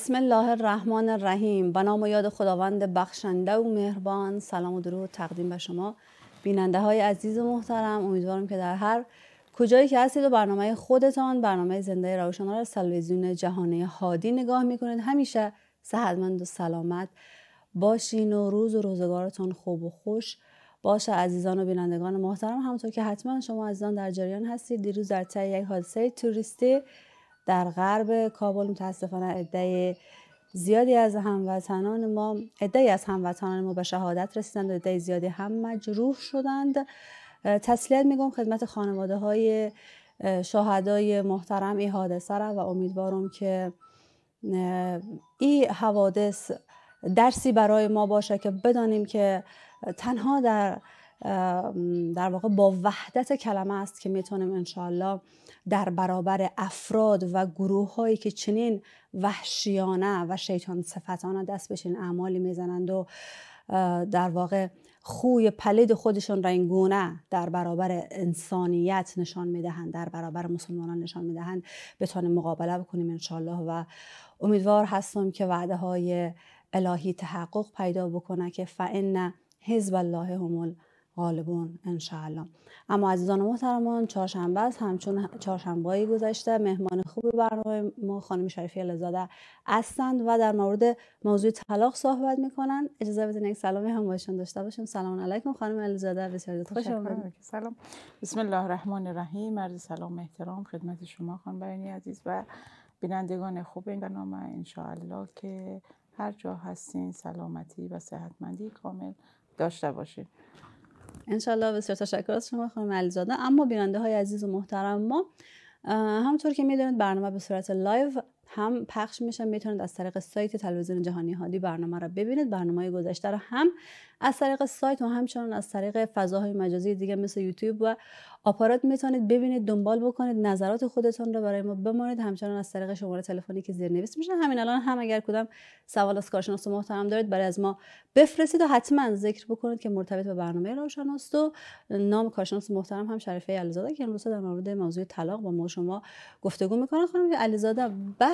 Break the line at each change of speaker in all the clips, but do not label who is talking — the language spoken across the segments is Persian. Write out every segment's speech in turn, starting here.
بسم الله الرحمن الرحیم به نام یاد خداوند بخشنده و مهربان سلام و درود تقدیم به شما بیننده های عزیز و محترم امیدوارم که در هر کجایی که هستید و برنامه خودتان برنامه زنده روشان را تلویزیون جهانه هادی نگاه میکنید همیشه صحتمند و سلامت باشین و روز و روزگارتان خوب و خوش باشه عزیزان و بینندگان محترم همونطور که حتما شما عزیزان در جریان هستید دیروز در یک حادثه توریستی در غرب کابل متاسفانه عده زیادی از هموطنان ما عده از هموطنان ما به شهادت رسیدند و عده زیادی هم مجروح شدند تسلیت میگم خدمت خانواده های شهدای محترم این حادثه را و امیدوارم که این حوادث درسی برای ما باشه که بدانیم که تنها در در واقع با وحدت کلمه است که میتونیم انشاالله در برابر افراد و گروه هایی که چنین وحشیانه و شیطان صفتانه دست بشین اعمالی میزنند و در واقع خوی پلید خودشون را در برابر انسانیت نشان میدهند در برابر مسلمانان نشان میدهند بتانیم مقابله بکنیم انشالله و امیدوار هستم که وعده های الهی تحقق پیدا بکنه که فعن حزب الله همول غالبون انشاءالله اما عزیزان محترمان چهارشنبه است همچون چهارشنبه گذشته مهمان خوب برنامه ما خانم شریفی الزاده هستند و در مورد موضوع طلاق صحبت میکنن اجازه بدین یک سلامی هم باشون داشته باشیم سلام علیکم خانم الزاده بسیار خوش سلام
بسم الله الرحمن الرحیم عرض سلام احترام خدمت شما خانم برینی عزیز و بینندگان خوب این برنامه انشاءالله که هر جا هستین سلامتی و صحتمندی کامل داشته باشین
انشالله بسیار تشکر از شما خانم علیزاده اما بیننده های عزیز و محترم ما همونطور که میدونید برنامه به صورت لایو هم پخش میشن میتونید از طریق سایت تلویزیون جهانی هادی برنامه را ببینید برنامه گذشته را هم از طریق سایت و همچنان از طریق فضاهای مجازی دیگه مثل یوتیوب و آپارات میتونید ببینید دنبال بکنید نظرات خودتون رو برای ما بمانید همچنان از طریق شماره تلفنی که زیر نویس میشه همین الان هم اگر کدام سوال از کارشناس محترم دارید برای از ما بفرستید و حتما ذکر بکنید که مرتبط به برنامه روشناست و نام کارشناس محترم هم شریفه علیزاده که امروز در مورد موضوع طلاق با ما شما گفتگو میکنه خانم علیزاده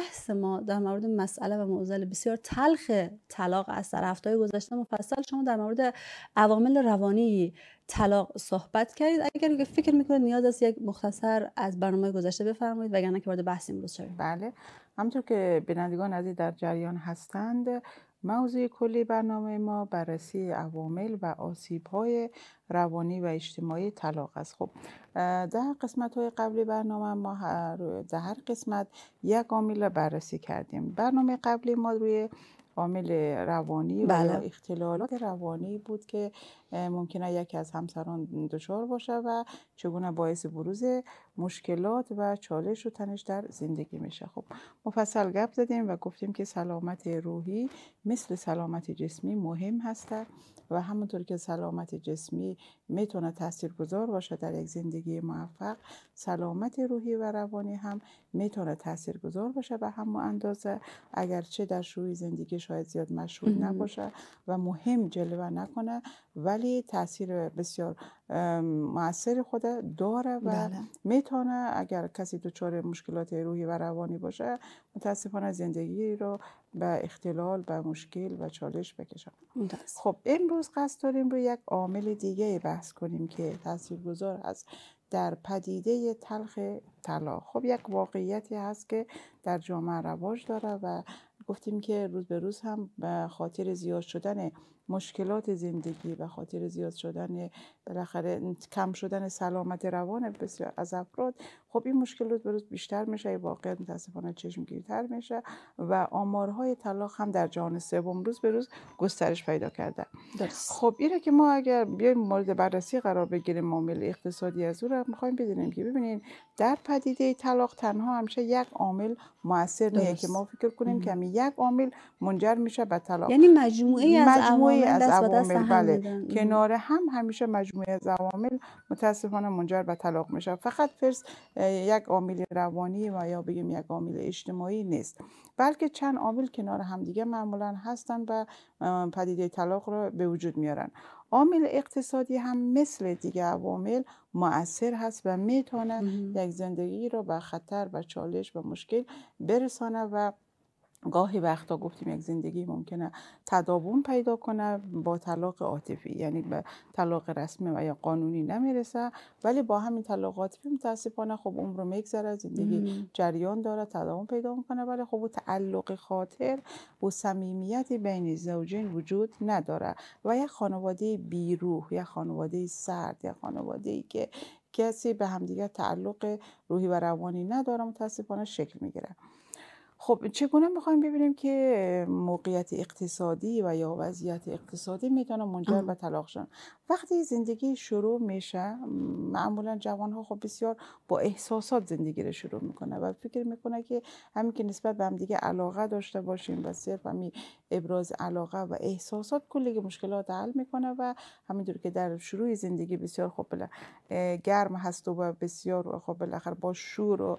بحث در مورد مسئله و معضل بسیار تلخ طلاق از در هفته گذشته مفصل شما در مورد عوامل روانی طلاق صحبت کردید اگر فکر میکنید نیاز است یک مختصر از برنامه
گذشته بفرمایید وگرنه که وارد بحث امروز شویم بله همطور که بینندگان عزیز در جریان هستند موضوع کلی برنامه ما بررسی عوامل و آسیب های روانی و اجتماعی طلاق است خب در قسمت های قبلی برنامه ما در هر قسمت یک عامل را بررسی کردیم برنامه قبلی ما روی عامل روانی و بله. اختلالات روانی بود که ممکنه یکی از همسران دچار باشه و چگونه باعث بروز مشکلات و چالش و تنش در زندگی میشه خب مفصل گپ زدیم و گفتیم که سلامت روحی مثل سلامت جسمی مهم هسته و همونطور که سلامت جسمی میتونه گذار باشه در یک زندگی موفق سلامت روحی و روانی هم میتونه گذار باشه به همون اندازه اگرچه در شروع زندگی شاید زیاد مشهور نباشه و مهم جلوه نکنه ولی تاثیر بسیار موثر خود داره و بله. میتونه اگر کسی دچار مشکلات روحی و روانی باشه متاسفانه زندگی رو به اختلال به مشکل و چالش بکشن خب امروز قصد داریم روی یک عامل دیگه بحث کنیم که گذار هست در پدیده تلخ طلاق خب یک واقعیتی هست که در جامعه رواج داره و گفتیم که روز به روز هم به خاطر زیاد شدن مشکلات زندگی و خاطر زیاد شدن بالاخره کم شدن سلامت روان بسیار از افراد خب این مشکلات روز بیشتر میشه واقعا متاسفانه چشمگیرتر میشه و آمارهای طلاق هم در جهان سوم روز به روز گسترش پیدا کرده درست. خب اینه که ما اگر بیایم مورد بررسی قرار بگیریم معامل اقتصادی از او رو میخوایم بدونیم که ببینید در پدیده طلاق تنها همشه یک عامل موثر نیست که ما فکر کنیم که یک عامل منجر میشه به طلاق یعنی مجموعه, مجموعه از از عوامل بله کنار هم همیشه مجموعه از عوامل متاسفانه منجر به طلاق میشه فقط فرس یک عامل روانی و یا بگیم یک عامل اجتماعی نیست بلکه چند عامل کنار همدیگه معمولا هستن و پدیده طلاق را به وجود میارن عامل اقتصادی هم مثل دیگه عوامل مؤثر هست و میتونه یک زندگی را به خطر و چالش و مشکل برسانه و گاهی وقتا گفتیم یک زندگی ممکنه تداوم پیدا کنه با طلاق عاطفی یعنی به طلاق رسمی و یا قانونی نمیرسه ولی با همین طلاق عاطفی متاسفانه خب عمر میگذره زندگی جریان داره تداوم پیدا میکنه ولی خب و تعلق خاطر و صمیمیتی بین زوجین وجود نداره و یک خانواده بیروح یک خانواده سرد یک خانواده ای که کسی به همدیگه تعلق روحی و روانی نداره متاسفانه شکل میگیره خب چگونه میخوایم ببینیم که موقعیت اقتصادی و یا وضعیت اقتصادی میتونه منجر به طلاق شن وقتی زندگی شروع میشه معمولا جوان ها خب بسیار با احساسات زندگی رو شروع میکنه و فکر میکنه که همین که نسبت به هم دیگه علاقه داشته باشیم و صرف همین ابراز علاقه و احساسات کلی مشکلات حل میکنه و همینطور که در شروع زندگی بسیار خب گرم هست و بسیار خب بالاخره با شور و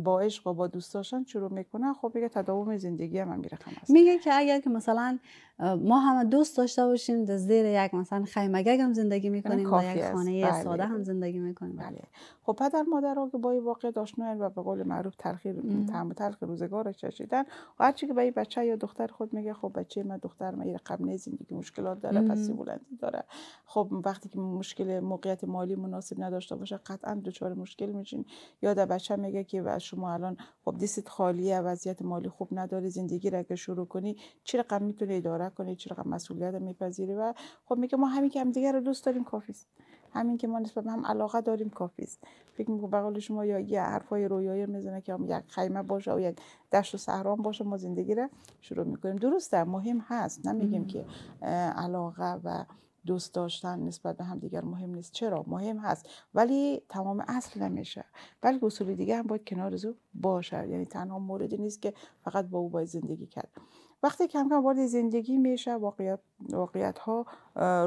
با عشق و با دوست داشتن شروع میکنن خب دیگه تداوم زندگی هم, هم میره
میگن که اگر که مثلا ما هم دوست داشته باشیم در زیر یک مثلا خیمگگ هم زندگی یعنی میکنیم در یک خانه بله. ساده هم زندگی میکنیم بله.
خب پدر مادر ها که با این واقع داشتن و به قول معروف تلخی طعم تلخ روزگار رو چشیدن و هرچی که به این بچه یا دختر خود میگه خب بچه من دختر من یه زندگی مشکلات داره پسی بلندی داره خب وقتی که مشکل موقعیت مالی مناسب نداشته باشه قطعا دچار مشکل میشین یا در بچه میگه که و شما الان خب دیست خالیه وضعیت مالی خوب نداره زندگی را که شروع کنی چی رقم میتونه اداره کنه چرا مسئولیت میپذیری و خب میگه ما همین که همدیگه رو دوست داریم کافیست همین که ما نسبت به هم علاقه داریم کافیست فکر میکنم بقول شما یا یه حرفای رویایی میزنه که هم یک خیمه باشه و یک دشت و صحرا باشه ما زندگی رو شروع میکنیم درسته مهم هست نمیگیم که علاقه و دوست داشتن نسبت به هم دیگر مهم نیست چرا مهم هست ولی تمام اصل نمیشه بلکه اصول دیگه هم باید کنار زو باشه یعنی تنها موردی نیست که فقط با او باید زندگی کرد وقتی کم کم وارد زندگی میشه واقعیت, واقعیت ها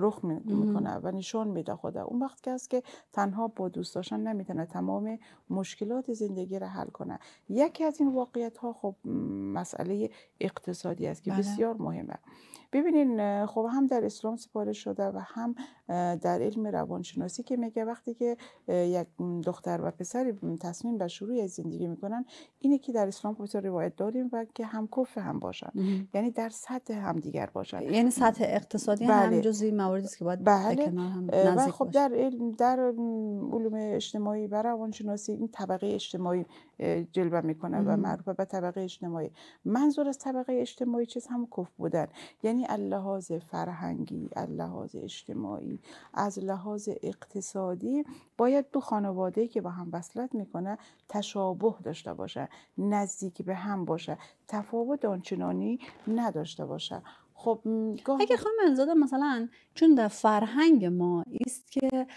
رخ میکنه و نشان میده خدا اون وقت که است که تنها با دوست داشتن نمیتونه تمام مشکلات زندگی را حل کنه یکی از این واقعیت ها خب مسئله اقتصادی است که بله. بسیار مهمه ببینین خب هم در اسلام سپاره شده و هم در علم روانشناسی که میگه وقتی که یک دختر و پسری تصمیم به شروع زندگی میکنن اینه که در اسلام خوبیتا روایت داریم و که هم کف هم باشن یعنی در سطح هم دیگر باشن یعنی سطح اقتصادی بله. هم جزی مواردی که باید بله. هم و خب در علم در علوم اجتماعی و روانشناسی این طبقه اجتماعی جلوه میکنه و معروفه به طبقه اجتماعی منظور از طبقه اجتماعی چیز هم کف بودن یعنی از لحاظ فرهنگی لحاظ اجتماعی از لحاظ اقتصادی باید دو خانواده که با هم وصلت میکنه تشابه داشته باشه نزدیک به هم باشه تفاوت آنچنانی نداشته باشه خب اگه مثلا چون در فرهنگ
ما است که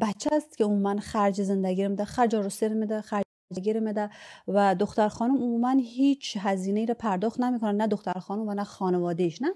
بچه است که عموما خرج زندگی رو میده خرج رو سر میده گیر میده و دختر خانم عموما هیچ هزینه ای را پرداخت نمیکنه نه دختر خانم و نه خانوادهش نه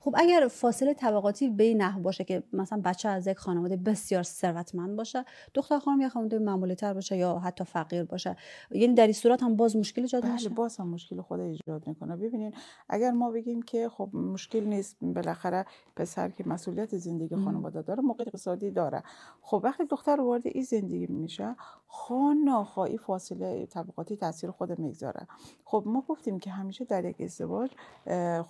خب اگر فاصله طبقاتی بین نه باشه که مثلا بچه از یک خانواده بسیار ثروتمند باشه دختر خانم یک خانواده معمولی تر باشه یا حتی فقیر
باشه یعنی در این صورت هم باز مشکل ایجاد بله باز هم مشکل خود ایجاد میکنه ببینین اگر ما بگیم که خب مشکل نیست بالاخره پسر که مسئولیت زندگی خانواده داره موقع اقتصادی داره خب وقتی دختر وارد این زندگی میشه خان فاصله تحصیل طبقاتی تاثیر خود میگذاره خب ما گفتیم که همیشه در یک ازدواج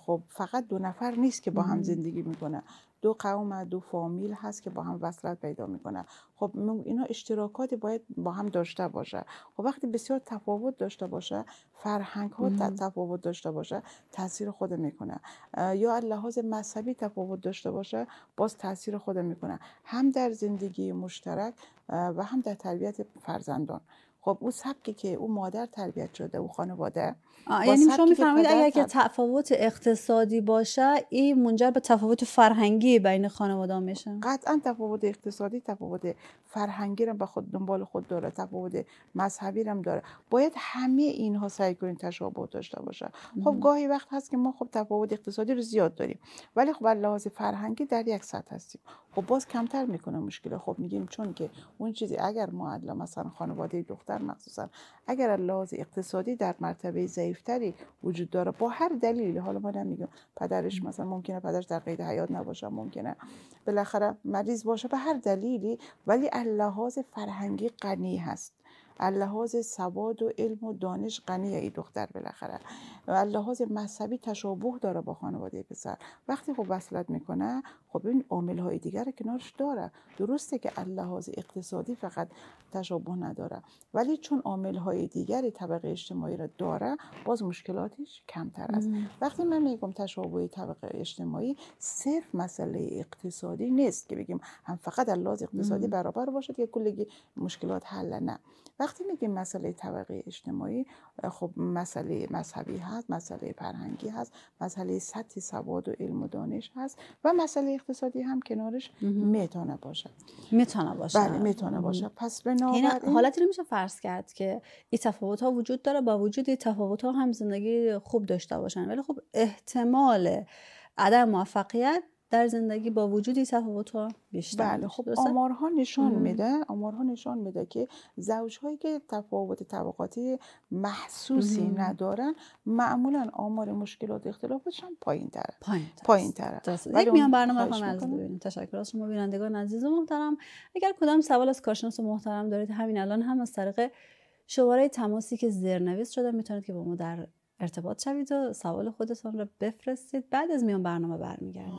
خب فقط دو نفر نیست که با هم زندگی میکنه دو قوم دو فامیل هست که با هم وصلت پیدا میکنه خب اینا اشتراکات باید با هم داشته باشه خب وقتی بسیار تفاوت داشته باشه فرهنگ ها تفاوت داشته باشه تاثیر خود میکنه یا لحاظ مذهبی تفاوت داشته باشه باز تاثیر خود میکنه هم در زندگی مشترک و هم در تربیت فرزندان خب اون سبکی که او مادر تربیت شده او خانواده یعنی شما میفرمایید اگر که
تفاوت
اقتصادی باشه این منجر به تفاوت فرهنگی بین خانواده میشه قطعا تفاوت اقتصادی تفاوت فرهنگی رو به خود دنبال خود داره تفاوت مذهبی رو داره باید همه اینها سعی کنیم تشابه داشته باشه خب گاهی وقت هست که ما خب تفاوت اقتصادی رو زیاد داریم ولی خب لحاظ فرهنگی در یک سطح هستیم خب باز کمتر میکنه مشکل خب میگیم چون که اون چیزی اگر ما مثلا خانواده دختر مخصوصا اگر لحاظ اقتصادی در مرتبه ضعیفتری وجود داره با هر دلیلی حالا ما نمیگم پدرش مثلا ممکنه پدرش در قید حیات نباشه ممکنه بالاخره مریض باشه به هر دلیلی ولی لحاظ فرهنگی غنی هست لحاظ سواد و علم و دانش غنی ای دختر بالاخره و لحاظ مذهبی تشابه داره با خانواده پسر وقتی خب وصلت میکنه خب این عامل های دیگر کنارش داره درسته که اللحاظ اقتصادی فقط تشابه نداره ولی چون عامل های دیگر طبقه اجتماعی را داره باز مشکلاتش کمتر است وقتی من میگم تشابه طبقه اجتماعی صرف مسئله اقتصادی نیست که بگیم هم فقط اللحاظ اقتصادی برابر باشد که کلی مشکلات حل نه وقتی میگیم مسئله طبقه اجتماعی خب مسئله مذهبی هست مسئله فرهنگی هست مسئله سطح سواد و علم و دانش هست و مسئله اقتصادی هم کنارش میتونه باشه میتونه باشه بله میتونه باشه پس
به حالتی رو میشه فرض کرد که این تفاوت ها وجود داره با وجود این تفاوت ها هم زندگی خوب داشته باشن ولی خب احتمال عدم موفقیت در زندگی با وجودی تفاوت ها بیشتر بله
خب آمارها نشان میده آمارها نشان میده که زوج هایی که تفاوت طبقاتی محسوسی ندارن معمولا آمار مشکلات اختلافش هم پایین تره پایین تره یک میان برنامه رو از ببینیم تشکر از شما بینندگان
عزیز و محترم اگر کدام سوال از کارشناس محترم دارید همین الان هم از طریق شماره تماسی که زیرنویس شده میتونید که با ما در ارتباط شوید و سوال خودتان را بفرستید بعد از میان برنامه برمیگردیم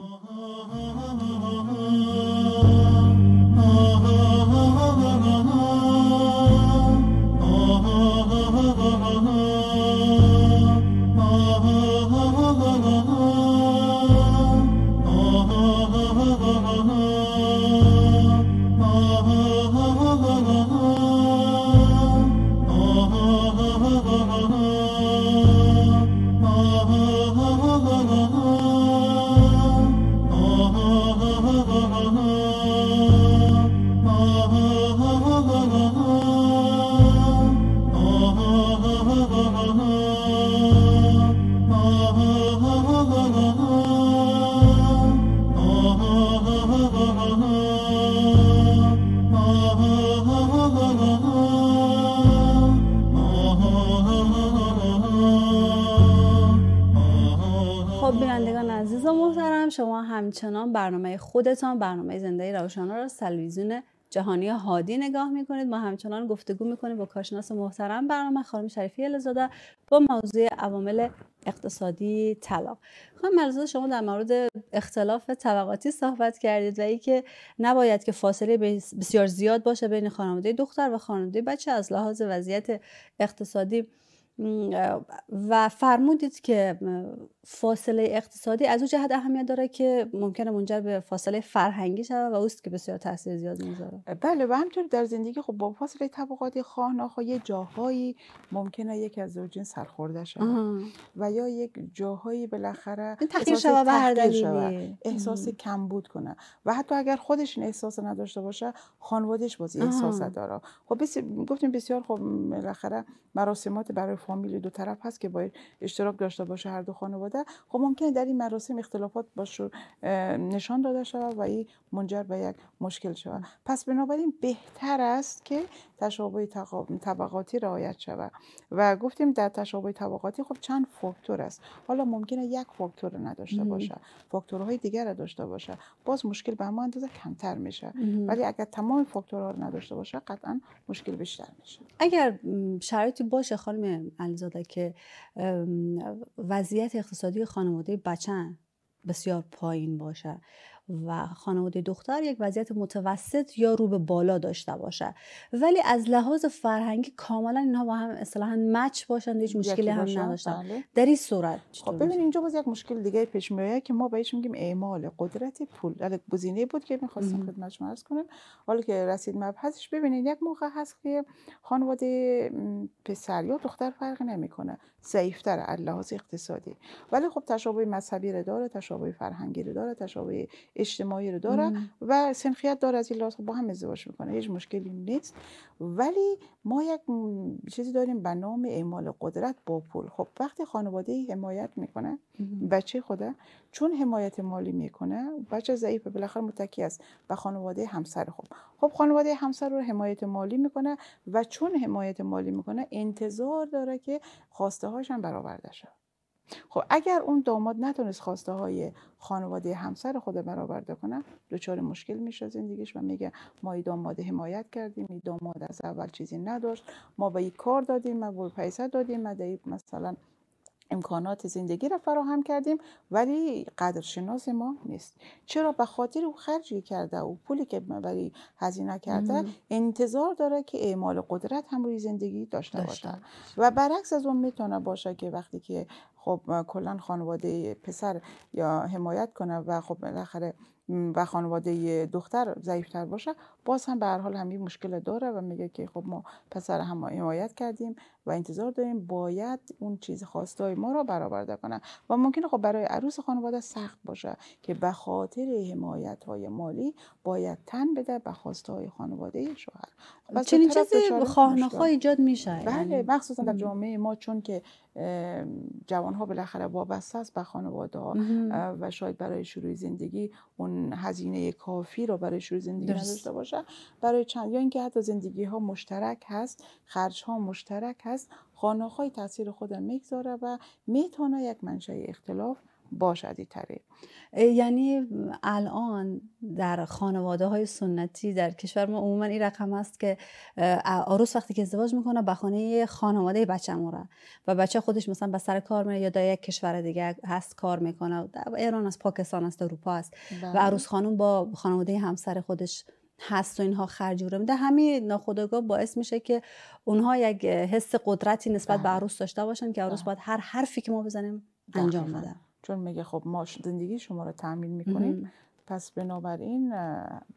برنامه خودتان برنامه زنده روشنا را تلویزیون جهانی هادی نگاه میکنید ما همچنان گفتگو میکنیم با کارشناس محترم برنامه خانم شریفی الزاده با موضوع عوامل اقتصادی طلاق خانم الزاده شما در مورد اختلاف طبقاتی صحبت کردید و که نباید که فاصله بسیار زیاد باشه بین خانواده دختر و خانواده بچه از لحاظ وضعیت اقتصادی و فرمودید که فاصله اقتصادی از اون جهت اهمیت داره که ممکنه منجر به فاصله فرهنگی شود و اوست که بسیار
تاثیر زیاد میذاره بله و همطور در زندگی خب با فاصله طبقاتی خواه ناخواه یه جاهایی ممکنه یکی از زوجین سرخورده شود و یا یک جاهایی بالاخره تغییر شود احساس کمبود کنه و حتی اگر خودش این احساس نداشته باشه خانوادش بازی احساس داره خب گفتیم بسیار خب بالاخره مراسمات برای فامیل دو طرف هست که باید اشتراک داشته باشه هر دو خانواده خب ممکنه در این مراسم اختلافات باشور نشان داده شود و این منجر به یک مشکل شود پس بنابراین بهتر است که تشابه طبقاتی رعایت شود و گفتیم در تشابه طبقاتی خب چند فاکتور است حالا ممکنه یک فاکتور نداشته باشه فاکتورهای دیگر رو داشته باشه باز مشکل به ما اندازه کمتر میشه ولی اگر تمام فاکتورها رو نداشته باشه قطعا مشکل بیشتر میشه
اگر شرایطی باشه خانم علیزاده که وضعیت اقتصادی خانواده بچه بسیار پایین باشه و خانواده دختر یک وضعیت متوسط یا رو به بالا داشته باشه ولی از لحاظ فرهنگی کاملا اینها با
هم اصطلاحا مچ باشن هیچ مشکلی هم نداشتن بله. در این صورت خب ببین اینجا باز یک مشکل دیگه پیش میاد که ما بهش میگیم اعمال قدرت پول الان بله، گزینه بود که میخواستم خدمت شما عرض کنم حالا که رسید مبحثش ببینید یک موقع هست که خانواده پسر یا دختر فرقی نمیکنه ضعیفتر لحاظ اقتصادی ولی خب تشابه مذهبی رو داره تشابه فرهنگی رو داره تشابه اجتماعی رو داره و سنخیت داره از این لحاظ با هم ازدواج میکنه هیچ مشکلی نیست ولی ما یک چیزی داریم به نام اعمال قدرت با پول خب وقتی خانواده حمایت میکنه بچه خدا چون حمایت مالی میکنه بچه ضعیف بالاخره متکی است به خانواده همسر خب خب خانواده همسر رو حمایت مالی میکنه و چون حمایت مالی میکنه انتظار داره که خواسته خواسته هم برآورده شد خب اگر اون داماد نتونست خواسته های خانواده همسر خود برآورده کنه دچار مشکل میشه زندگیش و میگه ما ای داماد حمایت کردیم ای داماد از اول چیزی نداشت ما به کار دادیم ما پول پیسه دادیم ما مثلا امکانات زندگی را فراهم کردیم ولی قدرشناس ما نیست چرا به خاطر او خرجی کرده او پولی که برای هزینه کرده انتظار داره که اعمال قدرت هم زندگی داشته, داشته. باشه و برعکس از اون میتونه باشه که وقتی که خب کلا خانواده پسر یا حمایت کنه و خب بالاخره و خانواده دختر ضعیفتر باشه باز هم به هر حال همین مشکل داره و میگه که خب ما پسر هم حمایت کردیم و انتظار داریم باید اون چیز خواستهای ما را برآورده کنه و ممکنه خب برای عروس خانواده سخت باشه که به خاطر حمایت های مالی باید تن بده به خواستای خانواده شوهر چنین چیزی خواهنخواه ایجاد میشه بله یعنی مخصوصا در جامعه ما چون که جوان ها بالاخره وابسته است به خانواده ها و شاید برای شروع زندگی اون هزینه کافی رو برای شروع زندگی نداشته باشه برای چند یا اینکه حتی زندگی ها مشترک هست خرج ها مشترک هست خانه های تاثیر خود میگذاره و میتونه یک منشأ اختلاف باشد این یعنی الان در خانواده های
سنتی در کشور ما عموما این رقم است که عروس وقتی که ازدواج میکنه به خانه خانواده بچه موره و بچه خودش مثلا به سر کار میره یا در یک کشور دیگه هست کار میکنه ایران از پاکستان است اروپا است و بله. عروس خانم با خانواده همسر خودش هست و اینها خرج رو میده همین ناخودآگاه باعث میشه که اونها یک حس قدرتی نسبت به بله. عروس داشته باشن که عروس بله. باید هر حرفی که ما بزنیم انجام بده
چون میگه خب ما زندگی شما رو تامین میکنیم پس بنابراین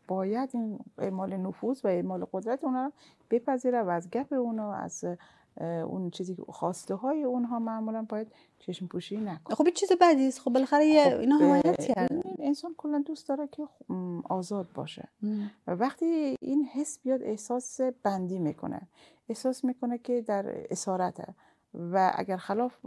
باید این اعمال نفوذ و اعمال قدرت اونا بپذیره و از گپ اونا از اون چیزی که خواسته های اونها معمولا باید چشم پوشی نکنه خب این چیز بدی خب بالاخره خب، این اینا حمایت کردن انسان کلا دوست داره که آزاد باشه و وقتی این حس بیاد احساس بندی میکنه احساس میکنه که در اسارته و اگر خلاف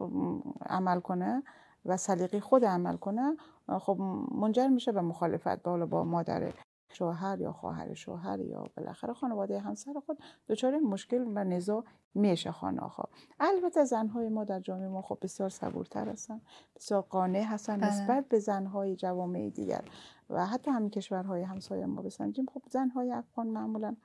عمل کنه و سلیقه خود عمل کنه خب منجر میشه به مخالفت بالا با مادر شوهر یا خواهر شوهر یا بالاخره خانواده همسر خود دچار مشکل و نزاع میشه ها البته زنهای ما در جامعه ما خب بسیار صبورتر هستن بسیار قانع هستن بله. نسبت به زنهای جوامع دیگر و حتی همین کشورهای همسایه ما بسنجیم خب زنهای افغان معمولا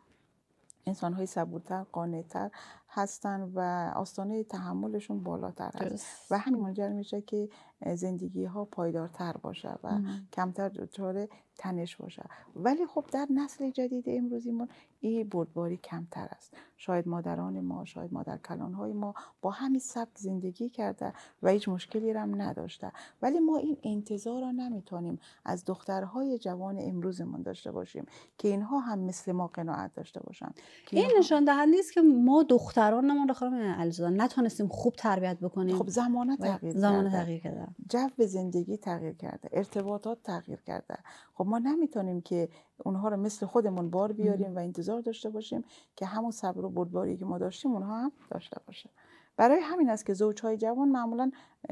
انسان های صبورتر تر هستن و آستانه تحملشون بالاتر هست و همین منجر میشه که زندگی ها پایدارتر باشه و مم. کمتر دچار تنش باشه ولی خب در نسل جدید امروزیمون این بردباری کمتر است شاید مادران ما شاید مادر کلان های ما با همین سبک زندگی کرده و هیچ مشکلی هم نداشته ولی ما این انتظار را نمیتونیم از دخترهای جوان امروزمون داشته باشیم که اینها هم مثل ما قناعت داشته باشن این نشان دهنده است که ما دختر دخترانمون رو خانم علیزاده
نتونستیم خوب
تربیت بکنیم خب زمانه تغییر زمانه تغییر کرده زندگی تغییر کرده ارتباطات تغییر کرده خب ما نمیتونیم که اونها رو مثل خودمون بار بیاریم و انتظار داشته باشیم که همون صبر و بردباری که ما داشتیم اونها هم داشته باشه برای همین است که زوجهای جوان معمولا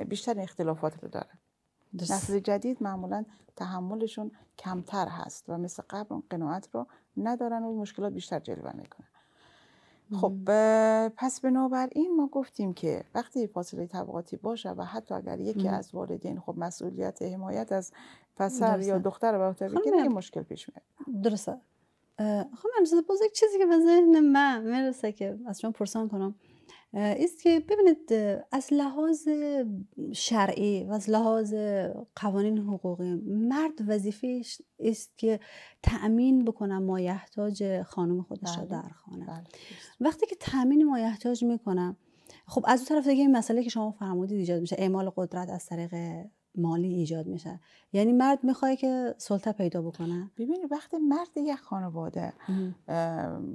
بیشتر اختلافات رو دارن نسل جدید معمولا تحملشون کمتر هست و مثل قبل قناعت رو ندارن و مشکلات بیشتر جلوه میکنن خب پس این ما گفتیم که وقتی فاصله طبقاتی باشه و حتی اگر یکی از والدین خب مسئولیت حمایت از پسر یا دختر رو بهتر بگیره این مشکل پیش میاد درسته
خب من باز یک چیزی که به ذهن من میرسه که از شما پرسان کنم است که ببینید از لحاظ شرعی و از لحاظ قوانین حقوقی مرد وظیفه است که تأمین بکنه مایحتاج خانم خودش را بله، در خانه بله، وقتی که تأمین مایحتاج میکنه خب از اون طرف دیگه این مسئله که شما فرمودید ایجاد میشه اعمال قدرت از طریق مالی
ایجاد میشه یعنی مرد میخواد که سلطه پیدا بکنه ببینی وقتی مرد یک خانواده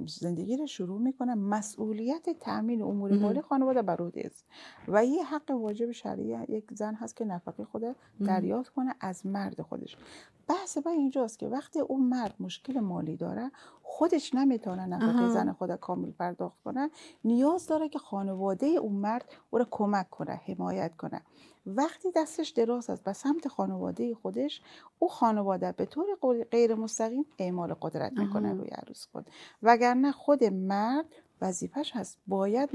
زندگی رو شروع میکنه مسئولیت تامین امور مالی خانواده بر است و این حق واجب شرعی یک زن هست که نفقه خود دریافت کنه از مرد خودش بحث من اینجاست که وقتی اون مرد مشکل مالی داره خودش نمیتونه نفقه زن خود کامل پرداخت کنه نیاز داره که خانواده اون مرد او را کمک کنه حمایت کنه وقتی دستش دراز است به سمت خانواده خودش او خانواده به طور غیر مستقیم اعمال قدرت میکنه روی عروس خود وگرنه خود مرد وظیفش هست باید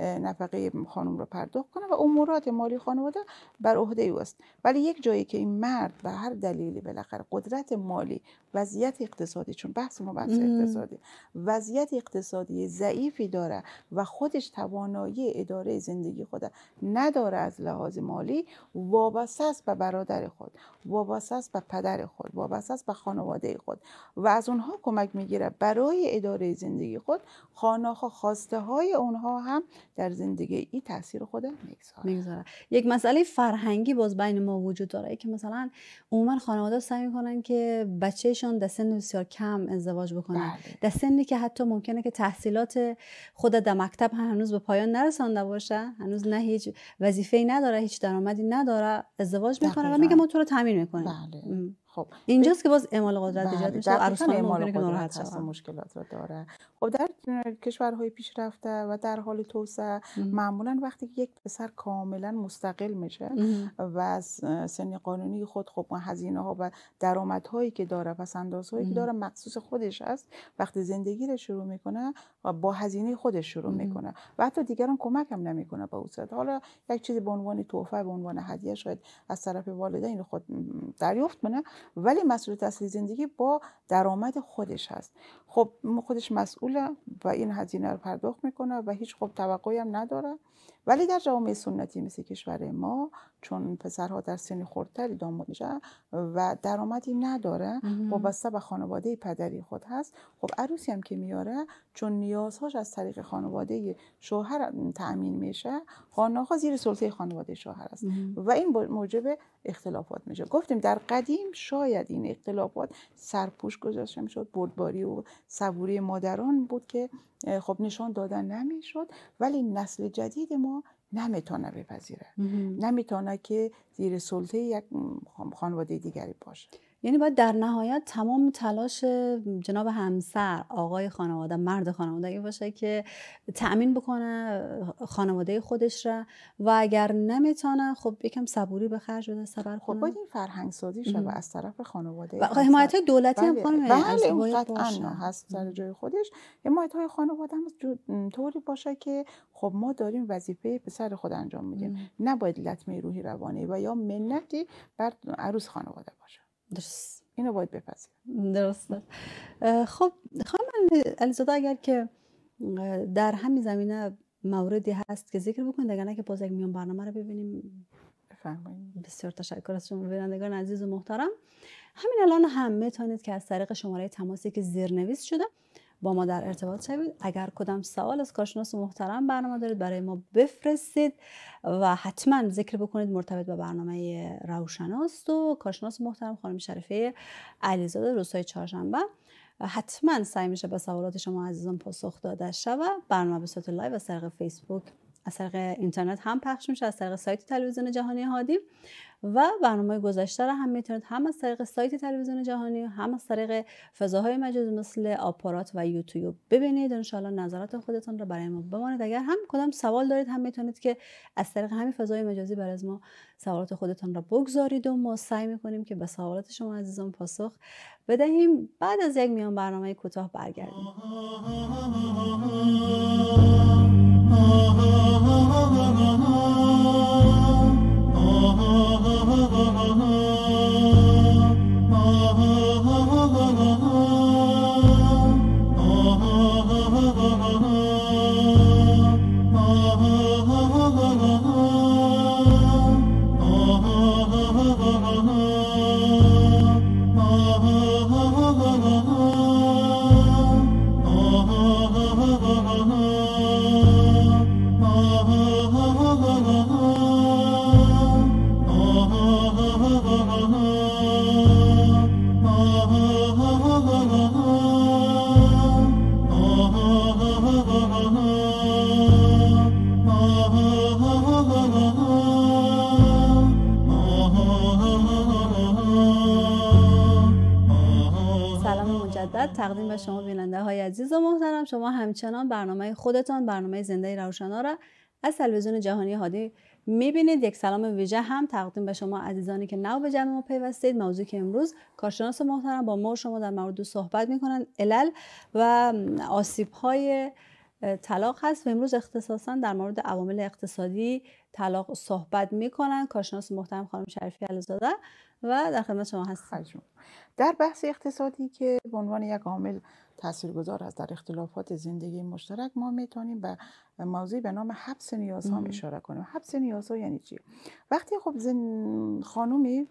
نفقه خانم رو پرداخت کنه و امورات مالی خانواده بر عهده او است ولی یک جایی که این مرد به هر دلیلی بالاخره قدرت مالی وضعیت اقتصادی چون بحث ما بحث اقتصادی وضعیت اقتصادی ضعیفی داره و خودش توانایی اداره زندگی خود نداره از لحاظ مالی وابسته است به برادر خود وابسته است به پدر خود وابسته به خانواده خود و از اونها کمک میگیره برای اداره زندگی خود خانه خب خواسته های اونها هم در زندگی این تاثیر خود میگذاره یک مسئله فرهنگی باز بین ما وجود
داره که مثلا عموما خانواده سعی میکنن که بچهشان در سن بسیار کم ازدواج بکنن بله. در سنی که حتی ممکنه که تحصیلات خود در مکتب هنوز به پایان نرسانده باشه هنوز نه هیچ وظیفه‌ای نداره هیچ درآمدی نداره ازدواج میکنه و میگه ما تو رو تامین میکنیم بله. خب اینجاست که باز اعمال قدرت ایجاد بله، میشه اعمال قدرت هست
مشکلات رو داره خب در کشورهای پیشرفته و در حال توسعه معمولا وقتی یک پسر کاملا مستقل میشه و از سن قانونی خود خب هزینه ها و هایی که داره و هایی که داره مخصوص خودش است وقتی زندگی رو شروع میکنه و با هزینه خودش شروع میکنه و حتی دیگران کمک هم نمیکنه با اوسط حالا یک چیزی به عنوان تحفه به عنوان هدیه شاید از طرف والدین خود دریافت کنه ولی مسئول اصلی زندگی با درآمد خودش هست خب خودش مسئوله و این هزینه رو پرداخت میکنه و هیچ خب توقعی هم نداره ولی در جامعه سنتی مثل کشور ما چون پسرها در سن خوردتری داماد میشن و درآمدی نداره وابسته به خانواده پدری خود هست خب عروسی هم که میاره چون نیازهاش از طریق خانواده شوهر تأمین میشه ها زیر سلطه خانواده شوهر است و این موجب اختلافات میشه گفتیم در قدیم شاید این اختلافات سرپوش گذاشته میشد بردباری و صبوری مادران بود که خب نشان دادن نمیشد ولی نسل جدید ما نمیتونه بپذیره نمیتونه که زیر سلطه یک خانواده دیگری باشه یعنی باید در نهایت تمام
تلاش جناب همسر آقای خانواده مرد خانواده این باشه که تأمین بکنه خانواده خودش را و اگر نمیتونه خب یکم صبوری به خرج بده صبر خب
باید این فرهنگ سازی شه و از طرف خانواده و خب، حمایت های دولتی هم کنه بله, بله، قطعا هست سر جای خودش حمایت های خانواده هم طوری باشه که خب ما داریم وظیفه پسر خود انجام میدیم نباید لطمه روحی روانی و یا منتی بر عروس خانواده باشه درست اینو باید بپذیریم درست
خب خانم علیزاده اگر که در همین زمینه موردی هست که ذکر بکنید اگر نه که باز یک میان برنامه رو ببینیم بسیار تشکر از شما بینندگان عزیز و محترم همین الان هم میتونید که از طریق شماره تماسی که زیرنویس شده با ما در ارتباط شوید اگر کدام سوال از کارشناس محترم برنامه دارید برای ما بفرستید و حتما ذکر بکنید مرتبط با برنامه روشناست و کارشناس محترم خانم شریفه علیزاده روزهای چهارشنبه حتما سعی میشه به سوالات شما عزیزان پاسخ داده شوه برنامه به صورت لایو از طریق فیسبوک از طریق اینترنت هم پخش میشه از طریق سایت تلویزیون جهانی هادی و برنامه گذشته را هم میتونید هم از طریق سایت تلویزیون جهانی هم از طریق فضاهای مجازی مثل آپارات و یوتیوب ببینید انشاءالله نظرات خودتون رو برای ما بمانید اگر هم کدام سوال دارید هم میتونید که از طریق همین فضای مجازی برای ما سوالات خودتون را بگذارید و ما سعی میکنیم که به سوالات شما عزیزان پاسخ بدهیم بعد از یک میان برنامه کوتاه برگردیم شما همچنان برنامه خودتان برنامه زنده روشنا را از تلویزیون جهانی هادی میبینید یک سلام ویژه هم تقدیم به شما عزیزانی که نو به جمع ما پیوستید موضوع که امروز کارشناس محترم با ما شما در مورد صحبت میکنن علل و آسیب های طلاق هست و امروز اختصاصا در مورد عوامل اقتصادی طلاق صحبت میکنن کارشناس محترم خانم شریفی علیزاده
و در خدمت شما هستیم در بحث اقتصادی که به عنوان یک عامل تاثیرگذار هست در اختلافات زندگی مشترک ما میتونیم به موضوعی به نام حبس نیازها هم اشاره کنیم حبس نیازها یعنی چی وقتی خب زن خانومی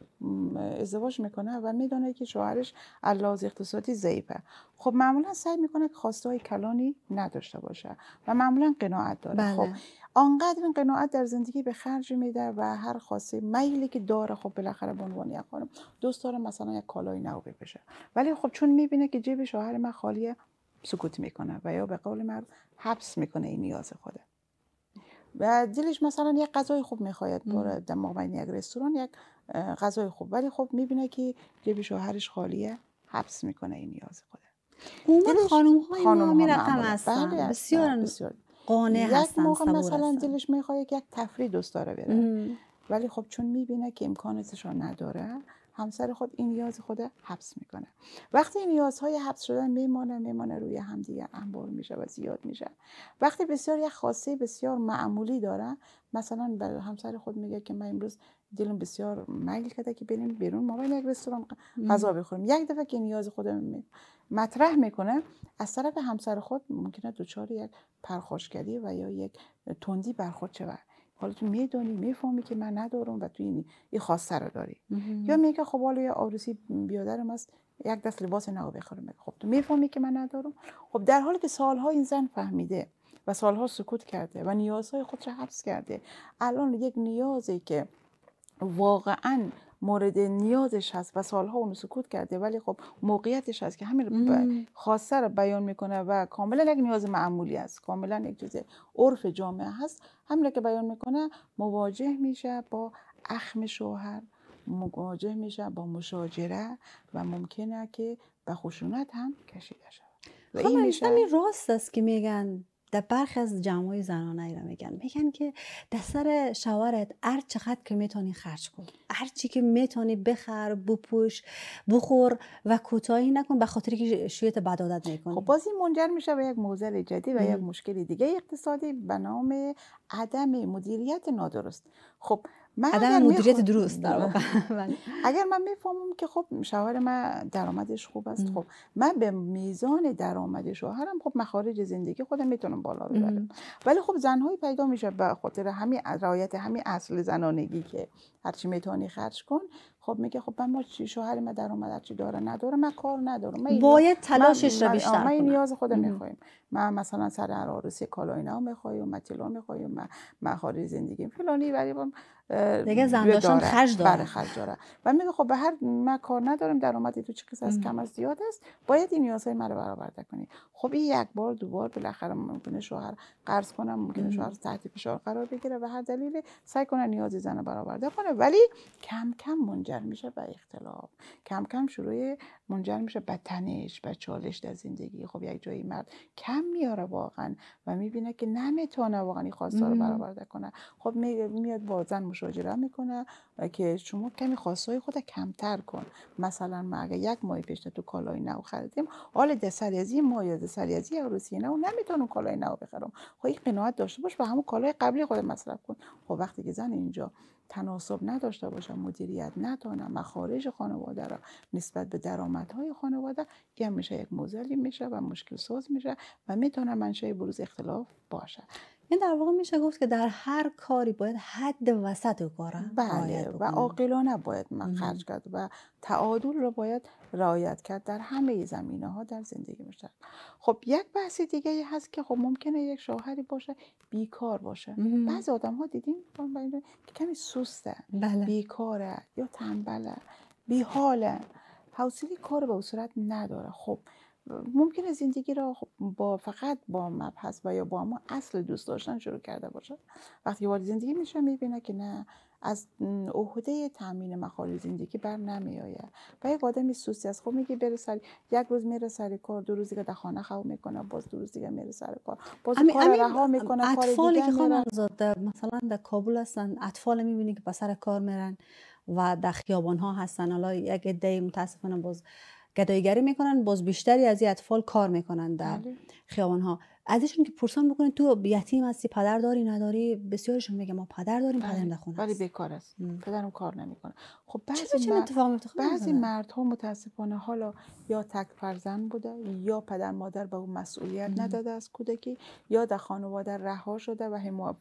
ازدواج میکنه و میدانه که شوهرش علاوه اقتصادی ضعیفه خب معمولا سعی میکنه که خواسته های کلانی نداشته باشه و معمولا قناعت داره بله. خب آنقدر این قناعت در زندگی به خرج میده و هر خاصی میلی که داره خب بالاخره به عنوان یک خانم دوست داره مثلا یک کالای نو بشه ولی خب چون میبینه که جیب شوهر من خالیه سکوت میکنه و یا به قول مرد حبس میکنه این نیاز خوده و دلش مثلا یک غذای خوب میخواد بره در مابین یک رستوران یک غذای خوب ولی خب میبینه که جیب شوهرش خالیه حبس میکنه این نیاز خوده اون خانم های ما هستن بله، بسیار قانع هستن یک موقع مثلا دلش میخواد یک تفریح دوست داره بره ولی خب چون میبینه که امکانش رو نداره همسر خود این نیاز خود حبس میکنه وقتی این نیازهای حبس شدن میمانه میمانه روی همدیگه دیگه انبار میشه و زیاد میشه وقتی بسیار یک خاصی بسیار معمولی داره مثلا به همسر خود میگه که من امروز دلم بسیار میل کرده که بریم بیرون ما یک رستوران غذا بخوریم یک دفعه که نیاز خودم مطرح میکنه از طرف همسر خود ممکنه دچار یک پرخوشگری و یا یک تندی برخورد شود حالا تو میدونی میفهمی که من ندارم و تو این این خواسته رو داری یا میگه خب حالا یه عروسی بیادرم است یک دست لباس نو بخرم خب تو میفهمی که من ندارم خب در حالی که سالها این زن فهمیده و سالها سکوت کرده و نیازهای خود را حبس کرده الان یک نیازی که واقعا مورد نیازش هست و سالها اونو سکوت کرده ولی خب موقعیتش هست که همین خاصه رو بیان میکنه و کاملا یک نیاز معمولی است کاملا یک چیز عرف جامعه هست همین که بیان میکنه مواجه میشه با اخم شوهر مواجه میشه با مشاجره و ممکنه که به خشونت هم کشیده شود خب این راست است که
میگن
در برخی از
جمعای زنانه ای میگن میگن که سر شوارت هر چقدر که میتونی خرج کن هر چی که میتونی بخر بپوش بخور و کوتاهی نکن به خاطر که شویت بد عادت
میکنی خب بازی منجر میشه به یک موزل جدید و یک مشکل دیگه اقتصادی به نام عدم مدیریت نادرست خب من مدیریت درست در بله. اگر من میفهمم که خب شوهر من درآمدش خوب است خب من به میزان درآمد شوهرم خب مخارج زندگی خودم میتونم بالا ببرم ولی خب زنهایی پیدا میشه به خاطر همین رعایت همین اصل زنانگی که هرچی میتونی خرج کن خب میگه خب من ما چی شوهر من در اومد چی داره نداره من کار ندارم من باید تلاشش رو بیشتر من نیاز خودم میخوایم من مثلا سر عروسی کالا اینا میخوایم من طلا میخوایم من مخارج زندگی فلانی ولی دیگه زن داشتن خرج داره بله، خرج داره و میگه خب به هر من کار ندارم درآمدی تو چی کس از کم از زیاد است باید این نیازهای مرا برآورده کنی خب این یک بار دو بار بالاخره ممکنه شوهر قرض کنم ممکنه شوهر تحت فشار قرار بگیره و هر دلیلی سعی کنه نیاز زن برآورده کنه ولی کم کم منجر منجر میشه به اختلاف کم کم شروع منجر میشه به تنش به چالش در زندگی خب یک جایی مرد کم میاره واقعا و میبینه که نمیتونه واقعا این خواسته رو برآورده کنه خب میاد با زن مشاجره میکنه و که شما کمی خواسته خود کمتر کن مثلا ما اگه یک ماه پیش تو کالای نو خریدیم حال دسریزی ما یا دسریزی عروسی نو نمیتونم کالای نو بخرم خب این قناعت داشته باش و همون کالای قبلی خود مصرف کن خب وقتی که زن اینجا تناسب نداشته باشم مدیریت ندانم مخارج خانواده را نسبت به درآمدهای خانواده این میشه یک موزلی میشه و مشکل ساز میشه و میتونه منشأ بروز اختلاف باشه این در واقع میشه گفت که در هر کاری باید حد وسط کار بله و عاقلانه باید من خرج کرد و تعادل رو باید رعایت کرد در همه زمینه ها در زندگی میشه خب یک بحث دیگه هست که خب ممکنه یک شوهری باشه بیکار باشه بعضی آدم ها دیدیم که کمی سوسته بله. بیکاره یا تنبله بیحاله حوصله کار به صورت نداره خب ممکنه زندگی را خب با فقط با مبحث و یا با ما اصل دوست داشتن شروع کرده باشه وقتی وارد زندگی میشه میبینه که نه از عهده تامین مخال زندگی بر نمیآید و یک آدمی سوسی از خب میگه بره سر یک روز میره سر کار دو روز دیگه در خانه خو میکنه باز دو روز دیگه میره سر کار باز امی، کار رها میکنه کار دیگه که خانم
در مثلا در کابل هستن اطفال میبینی که به سر کار میرن و در خیابان ها هستن حالا یک عده متاسفانه باز گدایگری میکنن باز بیشتری از این اطفال کار میکنن در بله. خیابان ها ازشون که پرسان بکنین تو یتیم هستی پدر داری نداری
بسیارشون میگه ما پدر داریم پدرم آره، در خونه ولی بیکار است پدرم کار نمیکنه خب بعضی چه اتفاق خب بعضی مردها متاسفانه حالا یا تک فرزند بوده یا پدر مادر به اون مسئولیت نداده از کودکی یا در خانواده رها شده و هم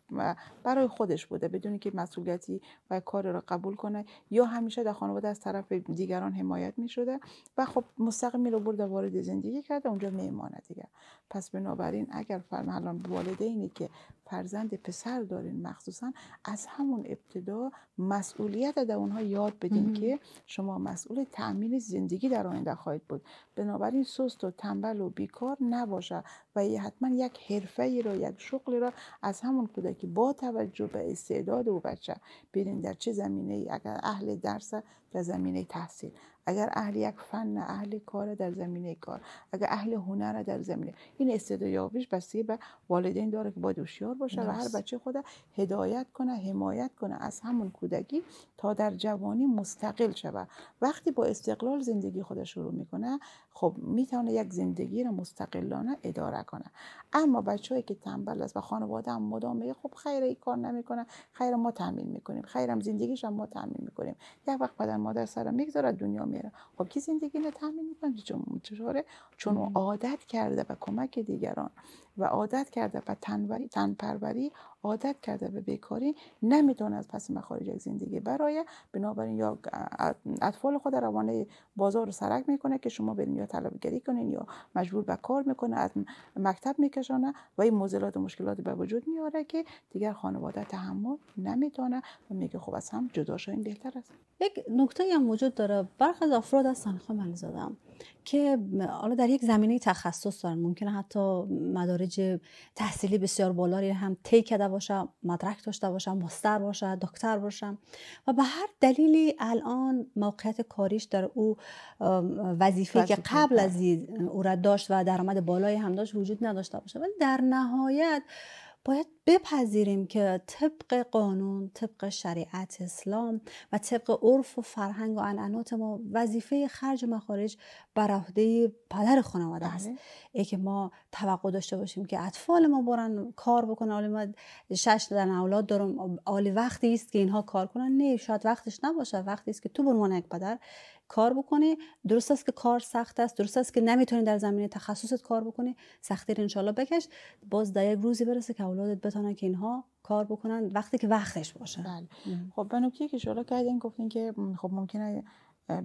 برای خودش بوده بدون که مسئولیتی و کار را قبول کنه یا همیشه در خانواده از طرف دیگران حمایت میشده و خب مستقیم رو برده وارد زندگی کرده اونجا میمانه دیگه پس بنابراین اگر فرم الان والدینی که فرزند پسر دارین مخصوصا از همون ابتدا مسئولیت در اونها یاد بدین که شما مسئول تأمین زندگی در آینده خواهید بود بنابراین سست و تنبل و بیکار نباشه و حتما یک حرفه ای را یک شغلی را از همون کودکی با توجه به استعداد او بچه ببین در چه زمینه اگر اهل درس در زمینه تحصیل اگر اهل یک فن اهل کار در زمینه کار اگر اهل هنر در زمینه این استعداد یابیش بسیار به والدین داره که با دوشیار باشه و هر بچه خود هدایت کنه حمایت کنه از همون کودکی تا در جوانی مستقل شود وقتی با استقلال زندگی خود شروع میکنه خب میتونه یک زندگی را مستقلانه اداره کنه اما بچه‌ای که تنبل است و خانواده هم مدام میگه خب خیر این کار نمیکنه خیر ما تامین میکنیم خیرم زندگیش هم ما تامین میکنیم یک وقت پدر مادر سر میگذاره دنیا میره خب کی زندگی نه تامین میکنه چون چطوره چون عادت کرده و کمک دیگران و عادت کرده به تن تنپروری عادت کرده به بیکاری نمیتونه از پس مخارج زندگی برای بنابراین یا اطفال خود روانه بازار رو سرک میکنه که شما برین یا طلبگری کنین یا مجبور به کار میکنه از مکتب میکشانه و این موزلات و مشکلات به وجود میاره که دیگر خانواده تحمل نمیتونه و میگه خب از هم جدا شدن بهتر است یک نکته هم
وجود داره برخ از افراد هستن خانم خب که حالا در یک زمینه تخصص دارن ممکن حتی مدارج تحصیلی بسیار بالایی هم طی کرده باشم مدرک داشته باشم مستر باشه دکتر باشم و به هر دلیلی الان موقعیت کاریش در او وظیفه که قبل از بله. او را داشت و درآمد بالایی هم داشت وجود نداشته باشه ولی در نهایت باید بپذیریم که طبق قانون طبق شریعت اسلام و طبق عرف و فرهنگ و عنعنات ما وظیفه خرج مخارج بر عهده پدر خانواده است بله. ای که ما توقع داشته باشیم که اطفال ما برن کار بکنن حالا ما شش دن اولاد دارم عالی وقتی است که اینها کار کنن نه شاید وقتش نباشه وقتی است که تو به عنوان یک پدر کار بکنه درست است که کار سخت است درست است که نمیتونی در زمینه تخصصت کار بکنی سختی رو انشالله بکش باز در یک روزی برسه که اولادت بتونن که اینها کار
بکنن وقتی که وقتش باشه بله. خب بنوکی که شروع کردین گفتین که خب ممکنه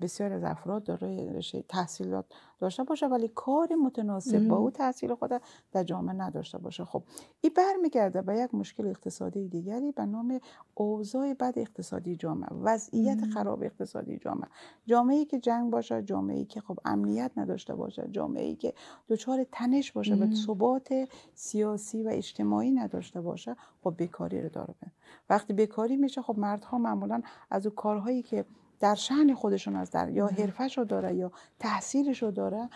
بسیار از افراد داره رشته تحصیلات داشته باشه ولی کار متناسب با او تحصیل خود در جامعه نداشته باشه خب این برمیگرده به یک مشکل اقتصادی دیگری به نام اوضاع بد اقتصادی جامعه وضعیت خراب اقتصادی جامعه جامعه ای که جنگ باشه جامعه ای که خب امنیت نداشته باشه جامعه ای که دچار تنش باشه و ثبات سیاسی و اجتماعی نداشته باشه خب بیکاری رو داره وقتی بیکاری میشه خب مردها معمولا از او کارهایی که در شهن خودشون از در یا حرفش رو داره یا تحصیلش داره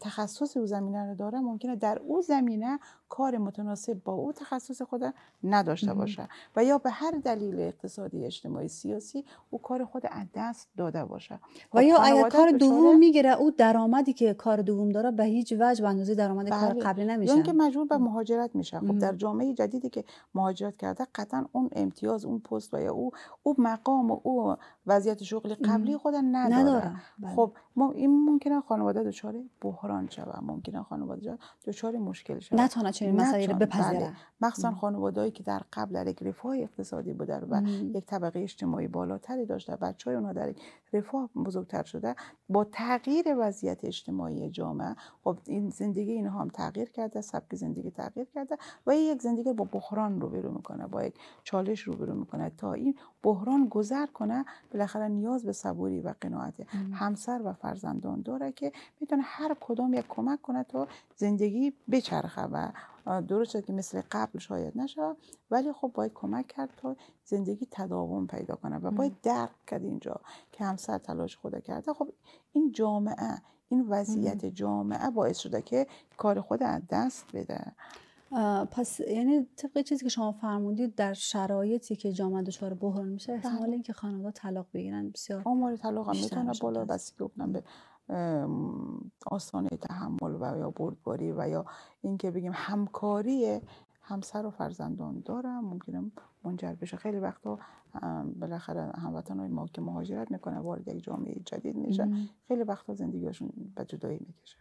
تخصص او زمینه رو داره ممکنه در او زمینه کار متناسب با او تخصص خود نداشته باشه و یا به هر دلیل اقتصادی اجتماعی سیاسی او کار خود از دست داده باشه و خب، یا اگر کار دوم
میگیره او درآمدی که کار دوم داره به هیچ وجه به اندازه
درآمد کار بله. قبلی نمیشه یعنی که مجبور به مهاجرت میشه خب در جامعه جدیدی که مهاجرت کرده قطعا اون امتیاز اون پست و یا او او مقام و او وضعیت شغلی قبلی خود نداره, بله. خب ما این ممکنه خانواده دچار بحران شود ممکنه خانواده دچار مشکل شود نتونه چنین مسائلی رو بپذیره بله. مخصوصا خانوادهایی که در قبل در یک رفاه اقتصادی بوده و مم. یک طبقه اجتماعی بالاتری داشته بچه های اونها در یک رفاه بزرگتر شده با تغییر وضعیت اجتماعی جامعه خب این زندگی اینها هم تغییر کرده سبک زندگی تغییر کرده و یک زندگی با بحران روبرو میکنه با یک چالش روبرو میکنه تا این بحران گذر کنه بالاخره نیاز به صبوری و قناعت همسر و فرزندان داره که میتونه هر کدام یک کمک کنه تا زندگی بچرخه و درست که مثل قبل شاید نشه ولی خب باید کمک کرد تا زندگی تداوم پیدا کنه و باید درک کرد اینجا که همسر تلاش خود کرده خب این جامعه این وضعیت جامعه باعث شده که کار خود از دست بده پس یعنی طبق چیزی که شما فرمودید در
شرایطی که جامعه دچار بحران میشه احتمال بله. اینکه خانواده طلاق بگیرن بسیار آمار طلاق هم میتونه
بالا بستگی گفتم به آسانه تحمل و یا بردباری و یا اینکه بگیم همکاری همسر و فرزندان دارم ممکنه منجر بشه خیلی وقتا بالاخره هموطن های ما که مهاجرت میکنه وارد یک جامعه جدید میشه خیلی وقتا زندگیشون به جدایی میکشه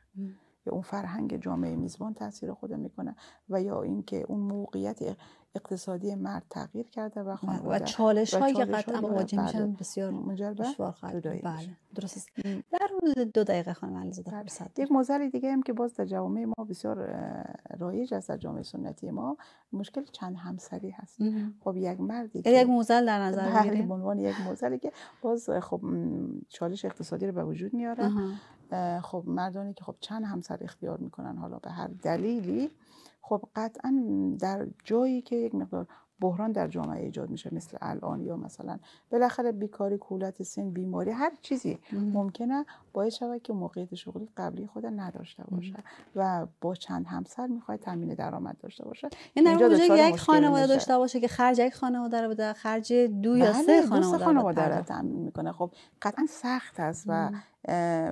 یا اون فرهنگ جامعه میزبان تاثیر خود میکنه و یا اینکه اون موقعیت اقتصادی مرد تغییر کرده و خانواده و چالش های قطعا مواجه بله، میشن بسیار منجر خواهد بله درست است در روز دو دقیقه خانم علیزاده بله، یک مزر دیگه هم که باز در جامعه ما بسیار رایج است در جامعه سنتی ما مشکل چند همسری هست خب یک مردی یعنی یک موزل در نظر بگیریم بله، به عنوان یک موزلی که باز خب چالش اقتصادی رو به وجود میاره خب مردانی که خب چند همسر اختیار میکنن حالا به هر دلیلی خب قطعا در جایی که یک مقدار بحران در جامعه ایجاد میشه مثل الان یا مثلا بالاخره بیکاری کولت سن بیماری هر چیزی ممکنه باید شود که موقعیت شغلی قبلی خود نداشته باشه و با چند همسر میخواد تامین درآمد داشته باشه یعنی در یک خانواده داشته
باشه که خرج یک خانواده رو بده خرج دو یا بله، سه خانواده, رو تامین
میکنه خب قطعا سخت است و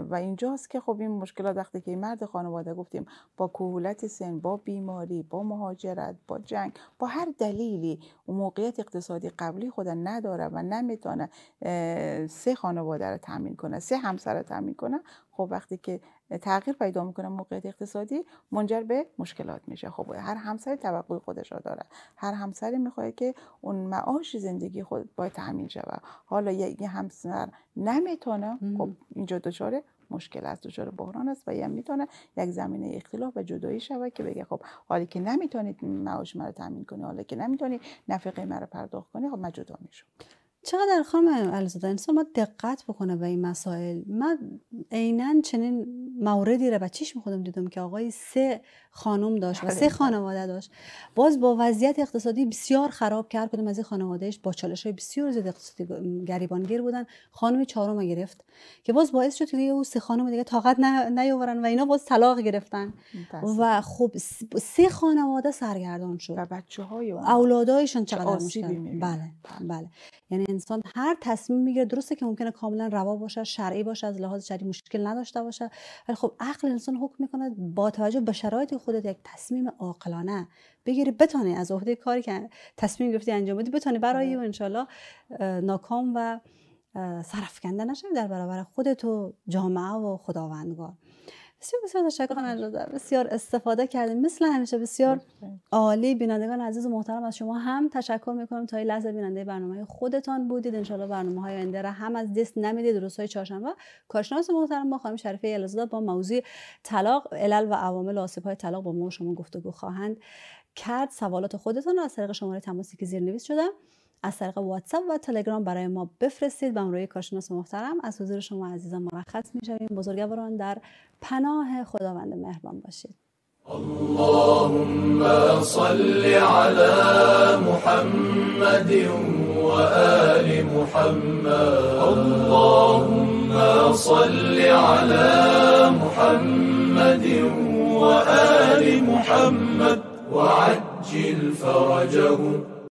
و اینجاست که خب این مشکلات وقتی که مرد خانواده گفتیم با کهولت سن با بیماری با مهاجرت با جنگ با هر دلیلی موقعیت اقتصادی قبلی خود نداره و نمیتونه سه خانواده رو تامین کنه سه همسر رو تامین کنه خب وقتی که تغییر پیدا میکنه موقعیت اقتصادی منجر به مشکلات میشه خب هر همسری توقع خودش را داره هر همسری میخواد که اون معاش زندگی خود باید تامین شود حالا یه همسر نمیتونه خب اینجا دچار مشکل است دچار بحران است و یه میتونه یک زمینه اختلاف و جدایی شود که بگه خب حالا که نمیتونید معاش مرا تامین کنی حالا که نمیتونی نفقه مرا پرداخت کنی خب من جدا میشم چقدر خانم علیزاده انسان باید
دقت بکنه به این مسائل من عینا چنین موردی رو بچیش خودم دیدم که آقای سه خانم داشت و سه خانواده داشت باز با وضعیت اقتصادی بسیار خراب کرد کدوم از این خانوادهش با چالش های بسیار زیاد اقتصادی گریبانگیر بودن خانم چهارم گرفت که باز باعث شد که او سه خانم دیگه طاقت نیاورن و اینا باز طلاق گرفتن و خب سه خانواده سرگردان شد و بچه های اولادایشون چقدر بله بله یعنی انسان هر تصمیم میگیره درسته که ممکنه کاملا روا باشه شرعی باشه از لحاظ شرعی مشکل نداشته باشه ولی خب عقل انسان حکم میکنه با توجه به شرایط خودت یک تصمیم عاقلانه بگیری بتانی از عهده کاری که تصمیم گرفتی انجام بدی بتانی برای و آره. انشالله ناکام و سرفکنده نشه در برابر خودت و جامعه و خداوندگار بسیار بسیار استفاده کردیم مثل همیشه بسیار عالی بینندگان عزیز و محترم از شما هم تشکر میکنم تا این لحظه بیننده برنامه خودتان بودید انشالله برنامه های آینده را هم از دست نمیدید روزهای چهارشنبه کارشناس محترم با خانم شریفه یلزاده با موضوع طلاق علل و عوامل آسیب های طلاق با ما شما گفتگو خواهند کرد سوالات خودتان را از طریق شماره تماسی که زیر نویس شده از طریق واتساپ و تلگرام برای ما بفرستید و روی کارشناس محترم از حضور شما عزیزان مرخص میشویم بزرگواران در پناه خداوند مهربان باشید
اللهم صل على محمد و آل محمد اللهم صل على محمد و آل محمد وعجل فرجهم